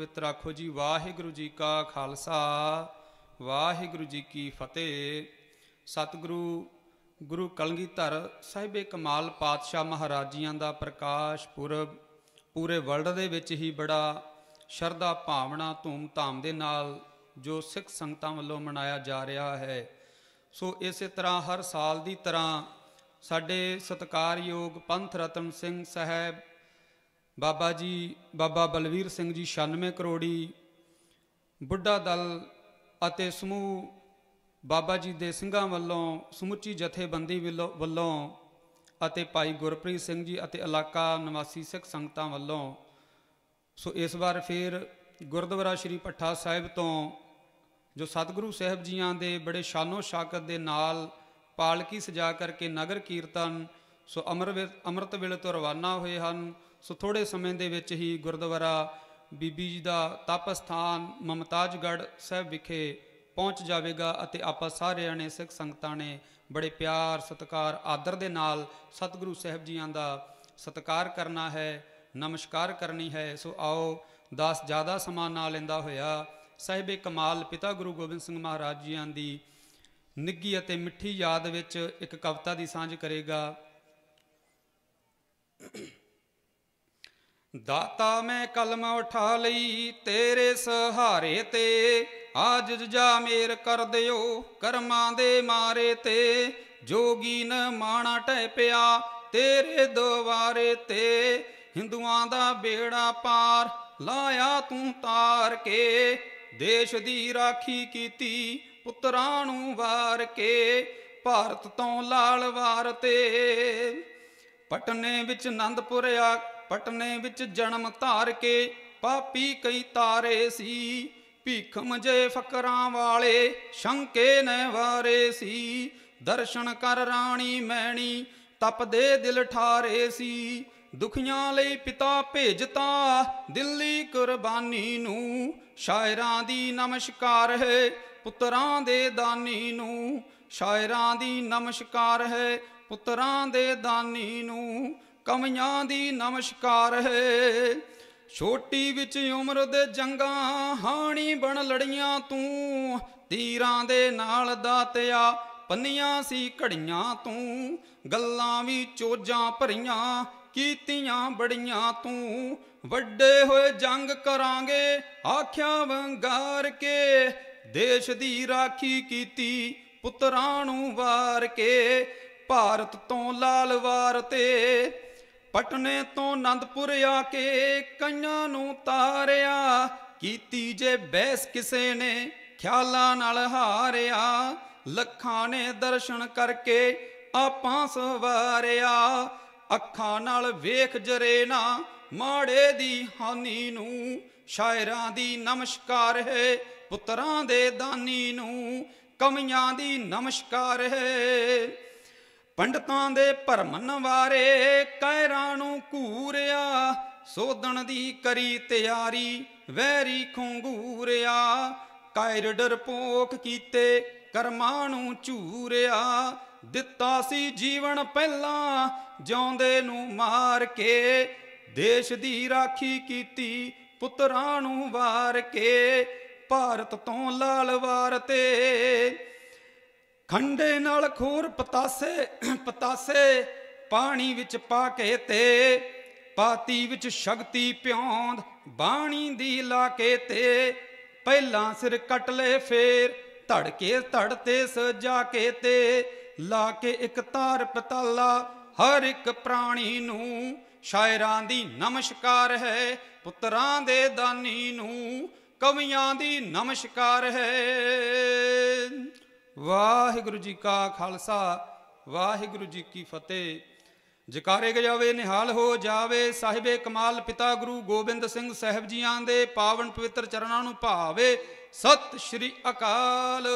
ਪਵਿੱਤਰ ਆਖੋ ਜੀ ਵਾਹਿਗੁਰੂ ਜੀ ਕਾ ਖਾਲਸਾ ਵਾਹਿਗੁਰੂ ਜੀ ਕੀ ਫਤਿਹ ਸਤਿਗੁਰੂ ਗੁਰੂ ਕਲਗੀਧਰ ਸਾਹਿਬੇ ਕਮਾਲ ਪਾਤਸ਼ਾਹ ਮਹਾਰਾਜੀਆਂ ਦਾ ਪ੍ਰਕਾਸ਼ ਪੁਰਬ ਪੂਰੇ ਵਰਲਡ ਦੇ ਵਿੱਚ ਹੀ ਬੜਾ ਸ਼ਰਧਾ ਭਾਵਨਾ ਧੂਮ-ਧਾਮ ਦੇ ਨਾਲ ਜੋ ਸਿੱਖ ਸੰਗਤਾਂ ਵੱਲੋਂ ਮਨਾਇਆ ਜਾ ਰਿਹਾ ਹੈ ਸੋ ਇਸੇ ਤਰ੍ਹਾਂ ਹਰ ਸਾਲ ਦੀ ਤਰ੍ਹਾਂ ਸਾਡੇ ਸਤਕਾਰਯੋਗ ਪੰਥ ਰਤਨ ਸਿੰਘ ਸਾਹਿਬ ਬਾਬਾ ਜੀ ਬਾਬਾ ਬਲਵੀਰ ਸਿੰਘ ਜੀ 96 ਕਰੋੜੀ ਬੁੱਢਾ ਦਲ ਅਤੇ ਸਮੂਹ ਬਾਬਾ ਜੀ ਦੇ ਸਿੰਘਾਂ ਵੱਲੋਂ ਸਮੁੱਚੀ ਜਥੇਬੰਦੀ ਵੱਲੋਂ ਅਤੇ ਭਾਈ ਗੁਰਪ੍ਰੀਤ ਸਿੰਘ ਜੀ ਅਤੇ ਇਲਾਕਾ ਨਿਵਾਸੀ ਸਿੱਖ ਸੰਗਤਾਂ ਵੱਲੋਂ ਸੋ ਇਸ ਵਾਰ ਫੇਰ ਗੁਰਦੁਆਰਾ ਸ਼੍ਰੀ ਪੱਠਾ ਸਾਹਿਬ ਤੋਂ ਜੋ ਸਤਿਗੁਰੂ ਸਾਹਿਬ ਜੀਆਂ ਦੇ ਬੜੇ ਸ਼ਾਨੋ ਸ਼ਾਕਤ ਦੇ ਨਾਲ ਪਾਲਕੀ ਸਜਾ ਕਰਕੇ ਨਗਰ ਕੀਰਤਨ ਸੋ ਅਮਰਤ ਵੇਲੇ ਤੋਂ ਰਵਾਨਾ ਹੋਏ ਹਨ ਸੋ ਥੋੜੇ ਸਮੇਂ ਦੇ ਵਿੱਚ ਹੀ ਗੁਰਦੁਆਰਾ ਬੀਬੀ ਜੀ ਦਾ ਤਪ ਸਥਾਨ ਮਮਤਾਜਗੜ ਸਾਹਿਬ ਵਿਖੇ ਪਹੁੰਚ ਜਾਵੇਗਾ ਅਤੇ ਆਪਾਂ ਸਾਰਿਆਂ ਨੇ ਸਿੱਖ ਸੰਗਤਾਂ ਨੇ ਬੜੇ ਪਿਆਰ ਸਤਿਕਾਰ ਆਦਰ ਦੇ ਨਾਲ ਸਤਿਗੁਰੂ ਸਾਹਿਬ ਜੀਆਂ ਦਾ ਸਤਿਕਾਰ ਕਰਨਾ ਹੈ ਨਮਸਕਾਰ ਕਰਨੀ ਹੈ ਸੋ ਆਓ ਦਾਸ ਜਿਆਦਾ ਸਮਾਂ ਨਾ ਲੈਂਦਾ ਹੋਇਆ ਸਹਿਬੇ ਕਮਾਲ ਪਿਤਾ ਗੁਰੂ ਗੋਬਿੰਦ ਸਿੰਘ ਮਹਾਰਾਜ ਜੀਆਂ ਦੀ ਨਿੱਗੀ ਅਤੇ ਮਿੱਠੀ ਯਾਦ ਵਿੱਚ ਇੱਕ ਕਵਿਤਾ ਦੀ ਸਾਂਝ ਕਰੇਗਾ ਦਾਤਾ ਮੈਂ ਕਲਮ ਉਠਾ ਲਈ ਤੇਰੇ ਸਹਾਰੇ ਤੇ ਆਜ ਜਾ ਮੇਰ ਕਰ ਦਿਓ ਕਰਮਾਂ ਦੇ ਮਾਰੇ ਤੇ ਜੋਗੀ ਨ ਮਾਣਾ ਟੈਪਿਆ ਪਿਆ ਤੇਰੇ ਦੁਆਰੇ ਤੇ ਹਿੰਦੂਆਂ ਦਾ ਬੇੜਾ ਪਾਰ ਲਾਇਆ ਤੂੰ ਤਾਰ ਕੇ ਦੇਸ਼ ਦੀ ਰਾਖੀ ਕੀਤੀ ਪੁੱਤਰਾਂ ਨੂੰ ਵਾਰ ਕੇ ਭਾਰਤ ਤੋਂ ਲਾਲ ਵਾਰ ਤੇ ਪਟਨੇ ਵਿੱਚ ਆਨੰਦਪੁਰ ਆ ਪਟਨੇ ਵਿੱਚ ਜਨਮ ਧਾਰ ਕੇ ਪਾਪੀ ਕਈ ਤਾਰੇ ਸੀ ਭੀਖਮ ਜੇ ਫਕਰਾਂ ਵਾਲੇ ਸ਼ੰਕੇ ਨੇ ਵਾਰੇ ਸੀ ਦਰਸ਼ਨ ਕਰ ਰਾਣੀ ਮੈਣੀ ਤਪਦੇ ਦਿਲ ਠਾਰੇ ਸੀ ਦੁਖੀਆਂ ਲਈ ਪਿਤਾ ਭੇਜਤਾ ਦਿੱਲੀ ਕੁਰਬਾਨੀ ਨੂੰ ਸ਼ਾਇਰਾਂ ਦੀ ਨਮਸਕਾਰ ਹੈ ਪੁੱਤਰਾਂ ਦੇ ਦਾਨੀ ਨੂੰ ਸ਼ਾਇਰਾਂ ਦੀ ਨਮਸਕਾਰ ਹੈ ਪੁੱਤਰਾਂ ਦੇ ਦਾਨੀ ਨੂੰ ਕਮੀਆਂ ਦੀ ਨਮਸਕਾਰ ਹੈ ਛੋਟੀ ਵਿੱਚ ਉਮਰ ਦੇ ਜੰਗਾਂ ਹਾਣੀ ਬਣ ਲੜੀਆਂ ਤੂੰ ਤੀਰਾਂ ਦੇ ਨਾਲ ਦਾਤਿਆ ਪੰਨੀਆਂ ਸੀ ਘੜੀਆਂ ਤੂੰ ਗੱਲਾਂ ਵੀ ਚੋਜਾਂ ਭਰੀਆਂ ਕੀਤੀਆਂ ਬੜੀਆਂ ਤੂੰ ਵੱਡੇ ਹੋਏ ਜੰਗ ਕਰਾਂਗੇ ਆਖਿਆ ਵੰਗਾਰ ਕੇ ਦੇਸ਼ ਦੀ ਰਾਖੀ ਕੀਤੀ ਪੁੱਤਰਾਂ ਨੂੰ ਵਾਰ ਕੇ ਭਾਰਤ ਤੋਂ ਲਾਲ ਵਾਰ ਤੇ ਪਟਨੇ ਤੋਂ ਆਨੰਦਪੁਰ ਆ ਕੇ ਕਈਆਂ ਨੂੰ ਤਾਰਿਆ ਕੀਤੀ ਜੇ ਬੈਸ ਕਿਸੇ ਨੇ ਖਿਆਲਾਂ ਨਾਲ ਹਾਰਿਆ ਲੱਖਾਂ ਨੇ ਦਰਸ਼ਨ ਕਰਕੇ ਆਪਾਂ ਸਵਾਰਿਆ ਅੱਖਾਂ ਨਾਲ ਵੇਖ ਜਰੇ ਨਾ ਮਾੜੇ ਦੀ ਹਾਨੀ ਨੂੰ ਸ਼ਾਇਰਾਂ ਦੀ ਨਮਸਕਾਰ ਹੈ ਪੁੱਤਰਾਂ ਦੇ ਦਾਨੀ ਨੂੰ ਕਮੀਆਂ ਦੀ ਨਮਸਕਾਰ ਪੰਡਤਾਂ ਦੇ ਭਰਮਨ ਵਾਰੇ ਕੈਰਾਂ ਨੂੰ ਘੂਰਿਆ ਸੋਧਣ ਦੀ ਕਰੀ ਤਿਆਰੀ ਵੈਰੀ ਖੰਗੂਰਿਆ ਕਾਇਰ ਡਰਪੋਕ ਕੀਤੇ ਕਰਮਾਂ ਨੂੰ ਝੂਰਿਆ ਦਿੱਤਾ ਸੀ ਜੀਵਨ ਪਹਿਲਾਂ ਜਿਉਂਦੇ ਨੂੰ ਮਾਰ ਕੇ ਦੇਸ਼ ਦੀ ਰਾਖੀ ਕੀਤੀ ਪੁੱਤਰਾਂ ਨੂੰ ਵਾਰ ਕੇ ਭਾਰਤ ਤੋਂ ਲਾਲ ਵਾਰ ਤੇ ਖੰਡੇ ਨਾਲ ਖੂਰ ਪਤਾਸੇ ਪਤਾਸੇ ਪਾਣੀ ਵਿੱਚ ਪਾ ਕੇ ਤੇ ਪਾਤੀ ਵਿੱਚ ਸ਼ਕਤੀ ਪਿਉਂਦ ਬਾਣੀ ਦੀ ਲਾ ਕੇ ਤੇ ਪਹਿਲਾਂ ਸਿਰ ਕੱਟ ਲੈ ਫੇਰ ਧੜਕੇ ਤੇ ਸਜਾ ਕੇ ਤੇ ਲਾ ਕੇ ਇੱਕ ਤਾਰ ਪਤਾਲਾ ਹਰ ਇੱਕ ਪ੍ਰਾਣੀ ਨੂੰ ਸ਼ਾਇਰਾਂ ਦੀ ਨਮਸਕਾਰ ਹੈ ਪੁੱਤਰਾਂ ਦੇ ਦਾਨੀ ਨੂੰ ਕਵੀਆਂ ਦੀ ਨਮਸਕਾਰ ਹੈ ਵਾਹਿਗੁਰੂ ਜੀ ਕਾ ਖਾਲਸਾ ਵਾਹਿਗੁਰੂ ਜੀ ਕੀ ਫਤਿਹ ਜਕਾਰੇ ਗਜਾਵੇ ਨਿਹਾਲ ਹੋ ਜਾਵੇ ਸਾਹਿਬੇ ਕਮਾਲ ਪਿਤਾ ਗੁਰੂ ਗੋਬਿੰਦ ਸਿੰਘ ਸਾਹਿਬ ਜੀਆਂ ਦੇ ਪਾਵਨ ਪਵਿੱਤਰ ਚਰਨਾਂ ਨੂੰ ਭਾਵੇ ਸਤਿ ਸ਼੍ਰੀ ਅਕਾਲ